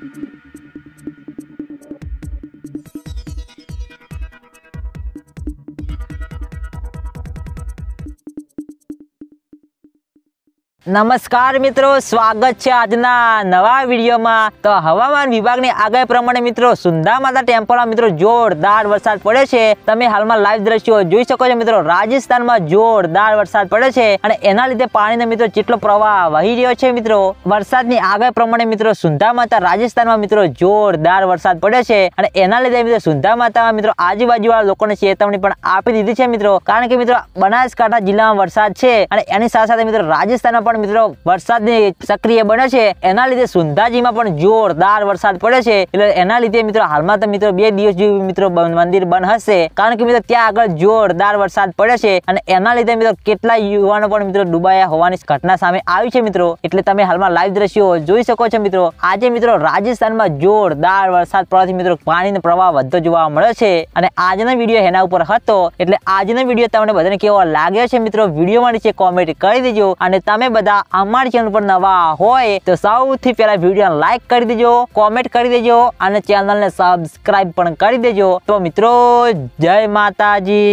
Thank you. નમસ્કાર મિત્રો સ્વાગત છે આજના નવા વિડીયોમાં તો હવામાન વિભાગની આગાહી પ્રમાણે મિત્રો સુંદા ટેમ્પલમાં મિત્રો જોરદાર વરસાદ પડે છે તમે હાલમાં લાઈવ દ્રશ્યો જોઈ શકો છો મિત્રો રાજસ્થાનમાં જોરદાર વરસાદ પડે છે અને એના લીધે પાણીનો મિત્રો જેટલો પ્રવાહ વહી રહ્યો છે મિત્રો વરસાદની આગાહી પ્રમાણે મિત્રો સુંધા માતા રાજસ્થાનમાં મિત્રો જોરદાર વરસાદ પડે છે અને એના લીધે મિત્રો સુંધા માતામાં મિત્રો આજુબાજુવાળા લોકોને ચેતવણી પણ આપી દીધી છે મિત્રો કારણ કે મિત્રો બનાસકાંઠા જિલ્લામાં વરસાદ છે અને એની સાથે સાથે મિત્રો રાજસ્થાનમાં પણ પણ મિત્રો વરસાદની સક્રિય બને છે એના લીધે સુંધાજીમાં પણ જોરદાર વરસાદ પડે છે એટલે એના લીધે મિત્રો હાલમાં તો મિત્રો બે દિવસ જેવું મિત્રો મંદિર બંધ હશે કારણ કે મિત્રો ત્યાં આગળ જોરદાર વરસાદ પડે છે અને એના લીધે મિત્રો કેટલા યુવાનો પણ મિત્રો ડૂબાયા હોવાની ઘટના સામે આવી છે મિત્રો એટલે તમે હાલમાં લાઈવ દ્રશ્યો જોઈ શકો છો મિત્રો આજે મિત્રો રાજસ્થાનમાં જોરદાર વરસાદ પડવાથી મિત્રો પાણીનો પ્રવાહ વધતો જોવા મળે છે અને આજનો વિડીયો એના ઉપર હતો એટલે આજનો વિડીયો તમને બધાને કેવો લાગ્યો છે મિત્રો વિડીયો માટે કોમેન્ટ કરી દેજો અને તમે બધા અમારી ચેનલ પર નવા હોય તો સૌથી પહેલા વિડીયો લાઇક કરી દેજો કોમેન્ટ કરી દેજો અને ચેનલ ને સબસ્ક્રાઈબ પણ કરી દેજો તો મિત્રો જય માતાજી